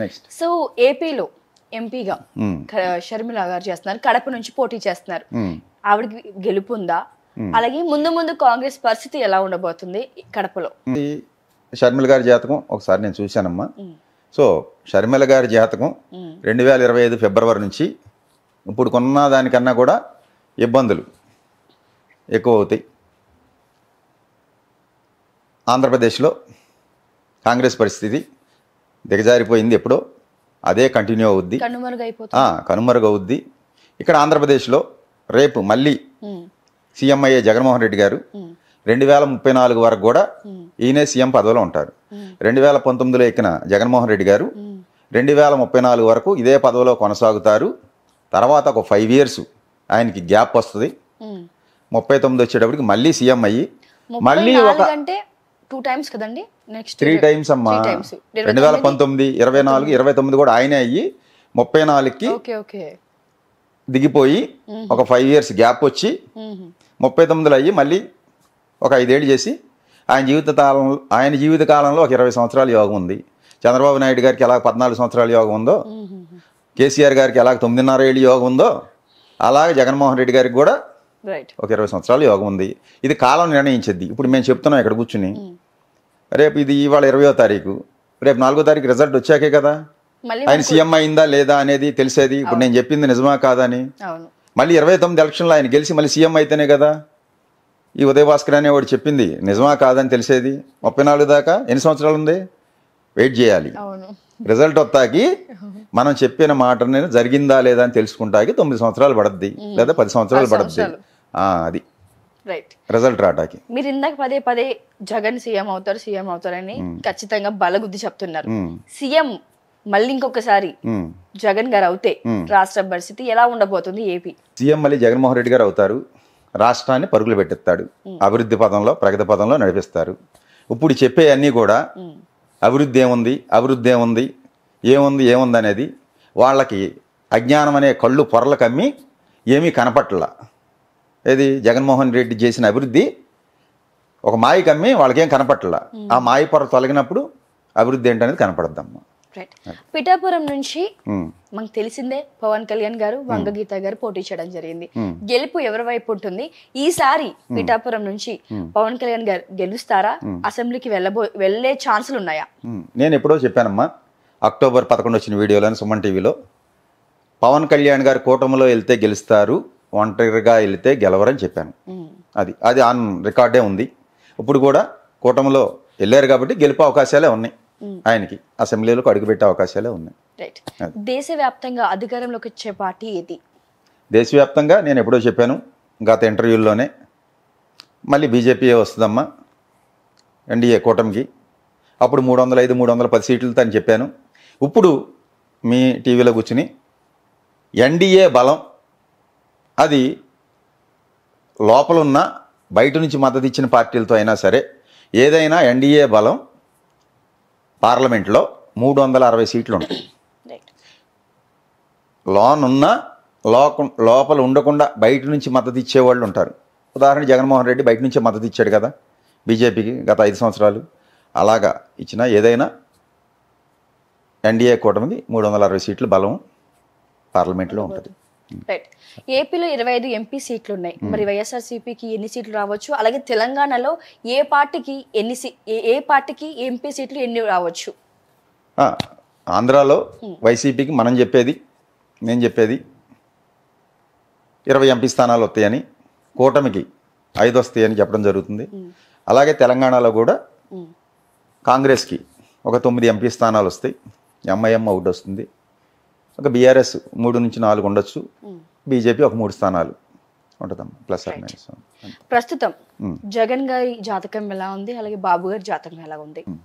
Next so ఏపీలో ఎంపీగా షర్మిల గారు చేస్తున్నారు కడప నుంచి పోటీ చేస్తున్నారు hmm. ఆవిడకి గెలుపు ఉందా hmm. అలాగే ముందు ముందు కాంగ్రెస్ పరిస్థితి ఎలా ఉండబోతుంది కడపలో షర్మిల గారి జాతకం ఒకసారి నేను చూశానమ్మా hmm. సో షర్మిల గారి జాతకం రెండు వేల ఇరవై ఐదు ఫిబ్రవరి నుంచి ఇప్పుడు కొన్న దానికన్నా కూడా ఇబ్బందులు ఎక్కువ అవుతాయి ఆంధ్రప్రదేశ్లో కాంగ్రెస్ పరిస్థితి దిగజారిపోయింది ఎప్పుడో అదే కంటిన్యూ అవుద్ది అవుద్ది ఇక్కడ ఆంధ్రప్రదేశ్లో రేపు మళ్ళీ సీఎంఐఏ జగన్మోహన్ రెడ్డి గారు రెండు వేల ముప్పై నాలుగు వరకు కూడా ఈయనే సీఎం పదవిలో ఉంటారు రెండు వేల పంతొమ్మిదిలో ఎక్కిన జగన్మోహన్ రెడ్డి గారు రెండు వేల ముప్పై నాలుగు వరకు ఇదే పదవిలో కొనసాగుతారు తర్వాత ఒక ఫైవ్ ఇయర్స్ ఆయనకి గ్యాప్ వస్తుంది ముప్పై తొమ్మిది వచ్చేటప్పటికి మళ్ళీ సీఎం అయ్యి మళ్ళీ ఒక టూ టైమ్స్ కదండి నెక్స్ట్ త్రీ టైమ్స్ అమ్మా రెండు వేల పంతొమ్మిది ఇరవై నాలుగు ఇరవై తొమ్మిది కూడా ఆయనే అయ్యి ముప్పై నాలుగుకి దిగిపోయి ఒక ఫైవ్ ఇయర్స్ గ్యాప్ వచ్చి ముప్పై తొమ్మిదిలో అయ్యి మళ్ళీ ఒక ఐదేళ్ళు చేసి ఆయన జీవిత కాలంలో ఆయన జీవిత కాలంలో ఒక ఇరవై సంవత్సరాల యోగం ఉంది చంద్రబాబు నాయుడు గారికి ఎలా పద్నాలుగు సంవత్సరాల యోగం ఉందో కేసీఆర్ గారికి ఎలా తొమ్మిదిన్నర ఏళ్ళు యోగం ఉందో అలాగే జగన్మోహన్ రెడ్డి గారికి కూడా ఒక ఇరవై సంవత్సరాలు యోగం ఉంది ఇది కాలం నిర్ణయించేది ఇప్పుడు మేము చెప్తున్నాం ఇక్కడ కూర్చుని hmm. రేపు ఇది ఇవాళ ఇరవయో తారీఖు రేపు నాలుగో తారీఖు రిజల్ట్ వచ్చాకే కదా ఆయన సీఎం అయిందా లేదా అనేది తెలిసేది ఇప్పుడు నేను చెప్పింది నిజమా కాదని మళ్ళీ ఇరవై తొమ్మిది ఎలక్షన్లో ఆయన గెలిచి మళ్ళీ సీఎం అయితేనే కదా ఈ ఉదయ భాస్కర్ అనేవాడు చెప్పింది నిజమా కాదని తెలిసేది ముప్పై నాలుగు దాకా ఎన్ని సంవత్సరాలు ఉంది వెయిట్ చేయాలి రిజల్ట్ వస్తాకి మనం చెప్పిన మాట జరిగిందా లేదా అని తెలుసుకుంటాకి తొమ్మిది సంవత్సరాలు పడద్ది hmm. లేదా పది సంవత్సరాలు పడద్ది అది రైట్ రిజల్ట్ రావడానికి మీరు ఇందాక పదే పదే జగన్ సీఎం అవుతారు సీఎం అవుతారని hmm. ఖచ్చితంగా బలగుద్ది చెప్తున్నారు hmm. సీఎం మళ్ళీ ఇంకొకసారి hmm. జగన్ గారు అవుతే రాష్ట్ర పరిస్థితి ఎలా ఉండబోతుంది ఏపీ సీఎం మళ్ళీ జగన్మోహన్ రెడ్డి గారు అవుతారు రాష్ట్రాన్ని పరుగులు పెట్టిస్తాడు అభివృద్ధి పదంలో ప్రగతి పదంలో నడిపిస్తారు ఇప్పుడు చెప్పే అన్నీ కూడా అభివృద్ధి ఏముంది అభివృద్ధి ఏముంది ఏముంది ఏముంది అనేది వాళ్ళకి అజ్ఞానం అనే కళ్ళు పొరలు కమ్మి ఏమీ కనపట్టలా ఏది జగన్మోహన్ రెడ్డి చేసిన అభివృద్ధి ఒక మాయ కమ్మి వాళ్ళకేం కనపట్టాల ఆ hmm. మాయ పొర తొలగినప్పుడు అభివృద్ధి ఏంటనేది కనపడద్దమ్మ పిఠాపురం నుంచి hmm. మనకు తెలిసిందే పవన్ కళ్యాణ్ గారు hmm. గీత గారు పోటీ చేయడం జరిగింది గెలుపు ఎవరి వైపు ఉంటుంది ఈసారి పిఠాపురం నుంచి పవన్ కళ్యాణ్ గారు గెలుస్తారా అసెంబ్లీకి వెళ్ళబో వెళ్ళే ఛాన్సులు ఉన్నాయా నేను ఎప్పుడో చెప్పానమ్మా అక్టోబర్ పదకొండు వచ్చిన వీడియోలో సుమన్ టీవీలో పవన్ కళ్యాణ్ గారు కూటమిలో వెళ్తే గెలుస్తారు ఒంటరిగా వెళితే గెలవరని చెప్పాను అది అది ఆన్ రికార్డే ఉంది ఇప్పుడు కూడా కూటమిలో వెళ్ళారు కాబట్టి గెలిపే అవకాశాలే ఉన్నాయి ఆయనకి అసెంబ్లీలోకి అడుగుపెట్టే అవకాశాలే ఉన్నాయి దేశవ్యాప్తంగా వచ్చే పార్టీ ఏది దేశవ్యాప్తంగా నేను ఎప్పుడో చెప్పాను గత ఇంటర్వ్యూల్లోనే మళ్ళీ బీజేపీ వస్తుందమ్మా ఎన్డీఏ కూటమికి అప్పుడు మూడు వందల ఐదు మూడు వందల పది సీట్లతో అని చెప్పాను ఇప్పుడు మీ టీవీలో కూర్చుని ఎన్డీఏ బలం అది లోపలున్న బయట నుంచి మద్దతు ఇచ్చిన పార్టీలతో అయినా సరే ఏదైనా ఎన్డీఏ బలం పార్లమెంట్లో మూడు వందల అరవై సీట్లు ఉంటాయి ఉన్న లోక లోపల ఉండకుండా బయట నుంచి మద్దతు ఇచ్చేవాళ్ళు ఉంటారు ఉదాహరణ జగన్మోహన్ రెడ్డి బయట నుంచే మద్దతు ఇచ్చాడు కదా బీజేపీకి గత ఐదు సంవత్సరాలు అలాగా ఇచ్చిన ఏదైనా ఎన్డీఏ కూటమికి మూడు వందల అరవై సీట్లు బలం పార్లమెంట్లో ఉంటుంది రైట్ ఏపీలో ఇరవై ఐదు ఎంపీ సీట్లు ఉన్నాయి hmm. మరి వైఎస్ఆర్సీపీకి ఎన్ని సీట్లు రావచ్చు అలాగే తెలంగాణలో ఏ పార్టీకి ఎన్ని ఏ పార్టీకి ఎంపీ సీట్లు ఎన్ని రావచ్చు ఆంధ్రాలో hmm. వైసీపీకి మనం చెప్పేది నేను చెప్పేది ఇరవై ఎంపీ స్థానాలు వస్తాయని కూటమికి ఐదు వస్తాయని చెప్పడం జరుగుతుంది hmm. అలాగే తెలంగాణలో కూడా కాంగ్రెస్కి ఒక తొమ్మిది ఎంపీ స్థానాలు వస్తాయి ఎంఐఎం అవుట్ వస్తుంది ఒక బీఆర్ఎస్ మూడు నుంచి నాలుగు ఉండొచ్చు బీజేపీ ఒక మూడు స్థానాలు ఉంటుందమ్మా ప్లస్ మైనస్ ప్రస్తుతం hmm. జగన్ గారి జాతకం ఎలా ఉంది అలాగే బాబు గారి జాతకం ఎలా ఉంది hmm.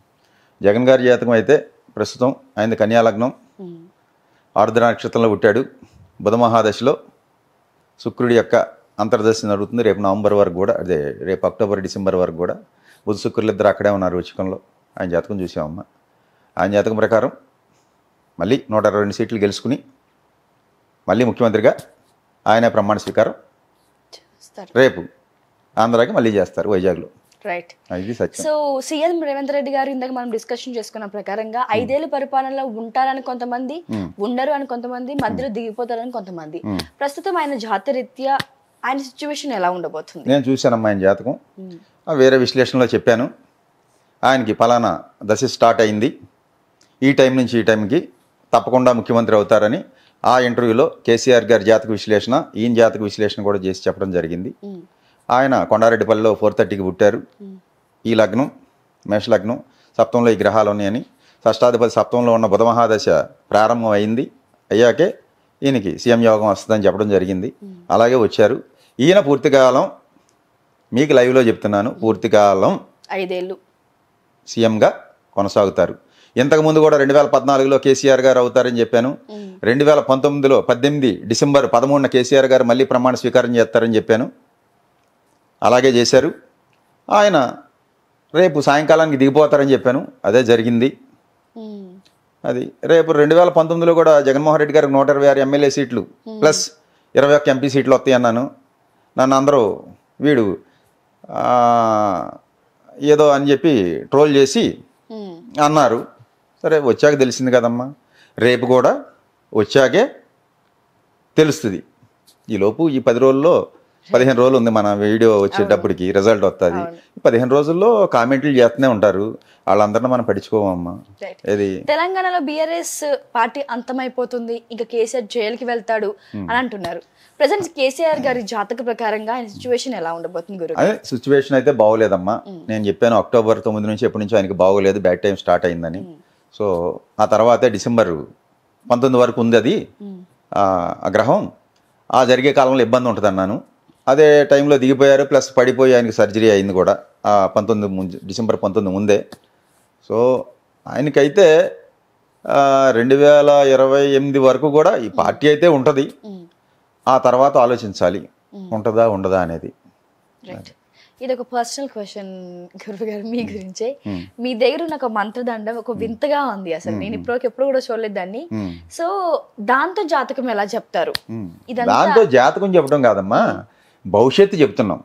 జగన్ గారి జాతకం అయితే ప్రస్తుతం ఆయన కన్యాలగ్నం hmm. ఆర్ద్ర నక్షత్రంలో పుట్టాడు బుధ శుక్రుడి యొక్క అంతర్దశ జరుగుతుంది రేపు నవంబర్ వరకు కూడా అదే రేపు అక్టోబర్ డిసెంబర్ వరకు కూడా బుధ శుక్రులు ఇద్దరు అక్కడే ఉన్నారు రుచికంలో ఆయన జాతకం చూసామమ్మా ఆయన జాతకం ప్రకారం మళ్ళీ నూట అరవై రెండు సీట్లు గెలుచుకుని మళ్ళీ ముఖ్యమంత్రిగా ఆయన ప్రమాణ స్వీకారం రేపు ఆంధ్రాకి మళ్ళీ చేస్తారు వైజాగ్లో right so CM Revanth Reddy garu ఇందాక మనం డిస్కషన్ చేసుకున్న ప్రకారంగా hmm. ఐదేళ్ళు పరిపాలనలో ఉంటారని కొంతమంది hmm. ఉండరు అని కొంతమంది hmm. మధ్యలో దిగిపోతారని కొంతమంది ప్రస్తుతం ఆయన జాతరీత్యా ఆయన సిచ్యువేషన్ ఎలా ఉండబోతుంది నేను చూశానమ్మా ఆయన జాతకం వేరే విశ్లేషణలో చెప్పాను ఆయనకి ఫలానా దశ స్టార్ట్ అయింది ఈ టైం నుంచి ఈ టైంకి తప్పకుండా ముఖ్యమంత్రి అవుతారని ఆ ఇంటర్వ్యూలో కేసీఆర్ గారి జాతక విశ్లేషణ ఈయన జాతక విశ్లేషణ కూడా చేసి చెప్పడం జరిగింది ఆయన కొండారెడ్డిపల్లిలో ఫోర్ థర్టీకి పుట్టారు ఈ లగ్నం మేషలగ్నం సప్తంలో ఈ గ్రహాలు ఉన్నాయని షష్టాధిపతి సప్తంలో ఉన్న బుధమహాదశ ప్రారంభం అయింది అయ్యాకే ఈయనకి సీఎం యోగం వస్తుందని చెప్పడం జరిగింది అలాగే వచ్చారు ఈయన పూర్తికాలం మీకు లైవ్లో చెప్తున్నాను పూర్తికాలం ఐదేళ్ళు సీఎంగా కొనసాగుతారు ఇంతకుముందు కూడా రెండు వేల పద్నాలుగులో కేసీఆర్ గారు అవుతారని చెప్పాను రెండు వేల పంతొమ్మిదిలో పద్దెనిమిది డిసెంబర్ పదమూడున కేసీఆర్ గారు మళ్ళీ ప్రమాణ స్వీకారం చేస్తారని చెప్పాను అలాగే చేశారు ఆయన రేపు సాయంకాలానికి దిగిపోతారని చెప్పాను అదే జరిగింది అది రేపు రెండు వేల పంతొమ్మిదిలో కూడా జగన్మోహన్ రెడ్డి గారికి నూట ఇరవై ఆరు ఎమ్మెల్యే సీట్లు ప్లస్ ఇరవై ఒక్క ఎంపీ సీట్లు వస్తాయి అన్నాను నన్ను అందరూ వీడు ఏదో అని చెప్పి ట్రోల్ చేసి అన్నారు సరే వచ్చాక తెలిసింది కదమ్మా రేపు కూడా వచ్చాకే తెలుస్తుంది ఈలోపు ఈ పది రోజుల్లో పదిహేను రోజులు ఉంది మన వీడియో వచ్చేటప్పటికి రిజల్ట్ వస్తుంది పదిహేను రోజుల్లో కామెంట్లు చేస్తూనే ఉంటారు వాళ్ళందరినీ మనం పడిచుకోవమ్మా ఇది తెలంగాణలో బీఆర్ఎస్ పార్టీ అంతమైపోతుంది ఇంకా కేసీఆర్ జైలుకి వెళ్తాడు hmm. అని అంటున్నారు ప్రజెంట్ కేసీఆర్ గారి జాతక ప్రకారంగా సిచ్యువేషన్ ఎలా ఉండబోతుంది గురు అదే సిచ్యువేషన్ అయితే బాగోలేదమ్మా hmm. నేను చెప్పాను అక్టోబర్ తొమ్మిది నుంచి ఎప్పటి నుంచో ఆయనకి బాగోలేదు బ్యాడ్ టైం స్టార్ట్ అయిందని hmm. సో ఆ తర్వాతే డిసెంబర్ పంతొమ్మిది వరకు ఉంది అది ఆ గ్రహం ఆ జరిగే కాలంలో ఇబ్బంది ఉంటుంది అన్నాను అదే టైంలో దిగిపోయారు ప్లస్ పడిపోయి ఆయనకి సర్జరీ అయింది కూడా ఆ పంతొమ్మిది ముందు డిసెంబర్ పంతొమ్మిది ముందే సో ఆయనకైతే రెండు వేల ఇరవై ఎనిమిది వరకు కూడా ఈ పార్టీ అయితే ఉంటుంది ఆ తర్వాత ఆలోచించాలి ఉంటుందా ఉండదా అనేది ఇది ఒక పర్సనల్ క్వశ్చన్ గారు మీ గురించే మీ దగ్గర ఉన్న ఒక మంత్రదండం ఒక వింతగా ఉంది అసలు నేను ఇప్పుడు ఎప్పుడు కూడా చూడలేదు దాన్ని సో దాంతో జాతకం ఎలా చెప్తారు దాంతో జాతకం చెప్పడం కాదమ్మా భవిష్యత్తు చెప్తున్నాం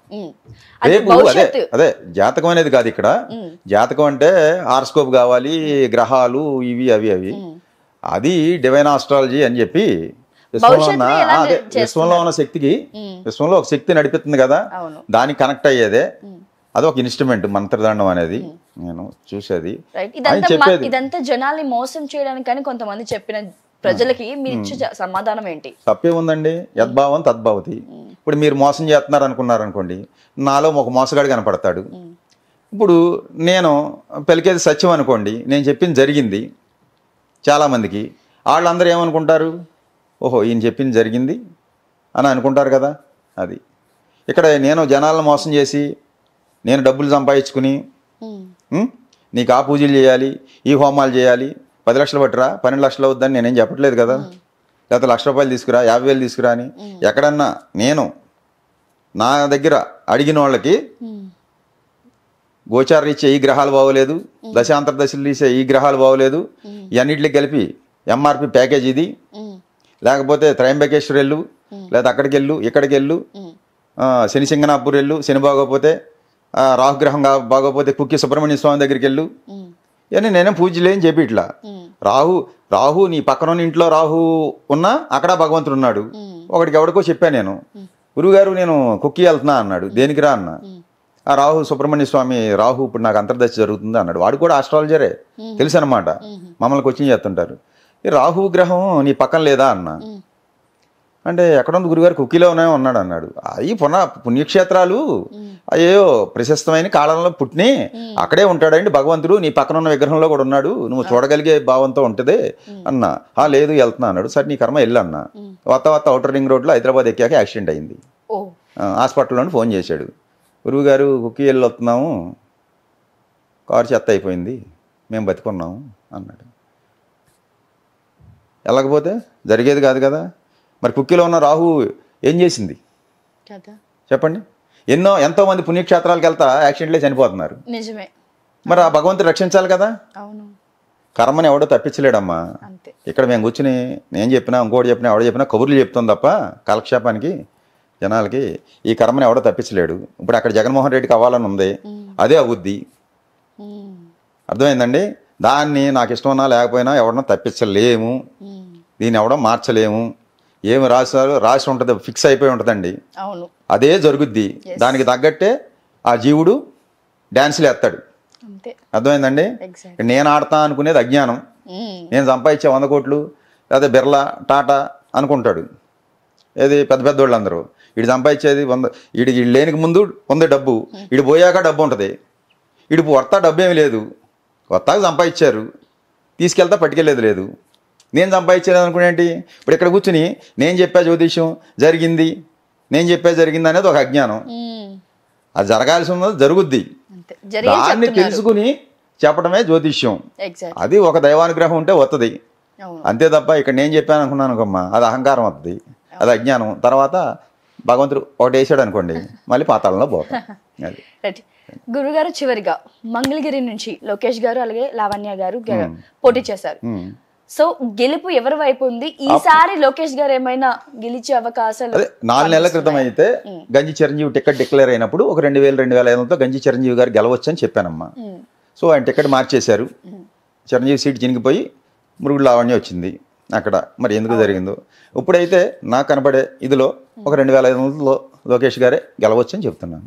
రేపు అదే అదే జాతకం అనేది కాదు ఇక్కడ జాతకం అంటే హార్స్కోప్ కావాలి గ్రహాలు ఇవి అవి అవి అది డివైన్ ఆస్ట్రాలజీ అని చెప్పి విశ్వంలో అదే విశ్వంలో ఉన్న శక్తికి విశ్వంలో ఒక శక్తి నడిపిస్తుంది కదా దానికి కనెక్ట్ అయ్యేదే అది ఒక ఇన్స్ట్రుమెంట్ మంత్రదండం అనేది నేను చూసేది ఇదంతా జనాల్ని మోసం చేయడానికి కానీ కొంతమంది చెప్పిన ప్రజలకి మీరు ఇచ్చే సమాధానం ఏంటి తప్పే ఉందండి యద్భావం తద్భావతి ఇప్పుడు మీరు మోసం చేస్తున్నారు అనుకున్నారు అనుకోండి నాలో ఒక మోసగాడు కనపడతాడు ఇప్పుడు నేను పెళ్ళికేది సత్యం అనుకోండి నేను చెప్పింది జరిగింది చాలామందికి వాళ్ళందరూ ఏమనుకుంటారు ఓహో ఈయన చెప్పింది జరిగింది అని అనుకుంటారు కదా అది ఇక్కడ నేను జనాలను మోసం చేసి నేను డబ్బులు సంపాదించుకుని hmm. నీకు ఆ పూజలు చేయాలి ఈ హోమాలు చేయాలి పది లక్షలు పట్టురా పన్నెండు లక్షలు అవుద్దని నేనేం చెప్పట్లేదు కదా hmm. లేకపోతే లక్ష రూపాయలు తీసుకురా యాభై వేలు తీసుకురా అని hmm. ఎక్కడన్నా నేను నా దగ్గర అడిగిన వాళ్ళకి గోచార ఇచ్చే ఈ గ్రహాలు బాగోలేదు దశాంతర దశలు తీసే ఈ గ్రహాలు బాగోలేదు ఇవన్నిటికి కలిపి ఎంఆర్పి ప్యాకేజ్ ఇది లేకపోతే త్రయంబకేశ్వర్ వెళ్ళు లేదా అక్కడికి వెళ్ళు ఇక్కడికి వెళ్ళు శని సింగనాపూర్ వెళ్ళు శని బాగోపోతే రాహుగ్రహం బాగోపోతే కుక్కి సుబ్రహ్మణ్య స్వామి దగ్గరికి వెళ్ళు ఇవన్నీ నేనే పూజలే అని చెప్పి ఇట్లా రాహు రాహు నీ పక్కన ఇంట్లో రాహు ఉన్నా అక్కడ భగవంతుడు ఉన్నాడు ఒకడికి ఎవడికో చెప్పాను నేను గురువుగారు నేను కుక్కి వెళ్తున్నా అన్నాడు దేనికి రా అన్న ఆ రాహు సుబ్రహ్మణ్య స్వామి రాహు ఇప్పుడు నాకు అంతర్దశ జరుగుతుంది అన్నాడు వాడు కూడా ఆస్ట్రాలజరే తెలుసు అనమాట మమ్మల్ని కొచ్చింగ్ చేస్తుంటారు రాహువు గ్రహం నీ పక్కన లేదా అన్న అంటే ఎక్కడుంది గురుగారు కుకీలోనే ఉన్నాడు అన్నాడు అవి పున పుణ్యక్షేత్రాలు అయ్యో ప్రశస్తమైన కాలంలో పుట్టిని అక్కడే ఉంటాడండి భగవంతుడు నీ పక్కన ఉన్న విగ్రహంలో కూడా ఉన్నాడు నువ్వు చూడగలిగే భావంతో ఉంటుంది అన్న ఆ లేదు వెళ్తున్నా అన్నాడు సరే నీ కర్మ వెళ్ళన్న వత్త వత్త అవుటర్ రింగ్ రోడ్లో హైదరాబాద్ ఎక్కాక యాక్సిడెంట్ అయింది హాస్పిటల్లో ఫోన్ చేశాడు గురువు గారు కుకీ వెళ్ళి వస్తున్నాము కారు చెత్త అయిపోయింది మేము బతికున్నాము అన్నాడు వెళ్ళకపోతే జరిగేది కాదు కదా మరి కుక్కిలో ఉన్న రాహు ఏం చేసింది చెప్పండి ఎన్నో ఎంతో మంది పుణ్యక్షేత్రాలకు వెళ్తా యాక్సిడెంట్లే చనిపోతున్నారు నిజమే మరి ఆ భగవంతుడు రక్షించాలి కదా అవును కర్మని ఎవడో తప్పించలేడమ్మా ఇక్కడ మేము కూర్చుని నేను చెప్పినా ఇంకోటి చెప్పినా ఎవడో చెప్పినా కబుర్లు చెప్తాం తప్ప కాలక్షేపానికి జనాలకి ఈ కర్మని ఎవడో తప్పించలేడు ఇప్పుడు అక్కడ జగన్మోహన్ రెడ్డి కావాలని ఉంది అదే అవుద్ది అర్థమైందండి దాన్ని నాకు ఇష్టం ఉన్నా లేకపోయినా ఎవడన్నా తప్పించలేము దీన్ని ఎవడం మార్చలేము ఏమి రాసినారు రాసి ఉంటుంది ఫిక్స్ అయిపోయి ఉంటుందండి అదే జరుగుద్ది దానికి తగ్గట్టే ఆ జీవుడు డ్యాన్సులు వేస్తాడు అర్థమైందండి నేను ఆడతా అనుకునేది అజ్ఞానం నేను సంపాదించే వంద కోట్లు లేదా బిర్లా టాటా అనుకుంటాడు ఏది పెద్ద పెద్ద వాళ్ళందరూ అందరూ ఇటు సంపాదించేది వంద ఇటు లేనికి ముందు వంద డబ్బు ఇటు పోయాక డబ్బు ఉంటుంది ఇటు వర్త డబ్బు ఏమీ లేదు కొత్తగా సంపాదించారు తీసుకెళ్తా పట్టుకెళ్ళేది లేదు నేను సంపాదించేది అనుకునేంటి ఇప్పుడు ఇక్కడ కూర్చుని నేను చెప్పా జ్యోతిష్యం జరిగింది నేను చెప్పా జరిగింది అనేది ఒక అజ్ఞానం అది జరగాల్సి ఉన్నది జరుగుద్ది దాన్ని తెలుసుకుని చెప్పడమే జ్యోతిష్యం అది ఒక దైవానుగ్రహం ఉంటే వస్తుంది అంతే తప్ప ఇక్కడ నేను చెప్పాను అనుకున్నాను అనుకోమ్మా అది అహంకారం వస్తుంది అది అజ్ఞానం తర్వాత భగవంతుడు ఒకటి వేసాడు అనుకోండి మళ్ళీ పాతాలలో పోతాం అది గురుగారు చివరిగా మంగళగిరి నుంచి లోకేష్ గారు అలాగే లావణ్య గారు పోటీ చేశారు సో గెలుపు ఎవరి వైపు ఉంది ఈసారి లోకేష్ గారు ఏమైనా గెలిచే అవకాశాలు నాలుగు నెలల క్రితం అయితే గంజి చిరంజీవి టికెట్ డిక్లేర్ అయినప్పుడు ఒక రెండు వేల రెండు వేల ఐదు వందలతో గంజి చిరంజీవి గారు గెలవచ్చు అని చెప్పానమ్మా సో ఆయన టికెట్ మార్చేశారు చిరంజీవి సీట్ చినిగిపోయి మురుగుడు లావణ్య వచ్చింది అక్కడ మరి ఎందుకు జరిగిందో ఇప్పుడైతే నాకు కనపడే ఇదిలో ఒక రెండు వేల ఐదు వందలలో లోకేష్ గారే గెలవచ్చు అని చెప్తున్నాను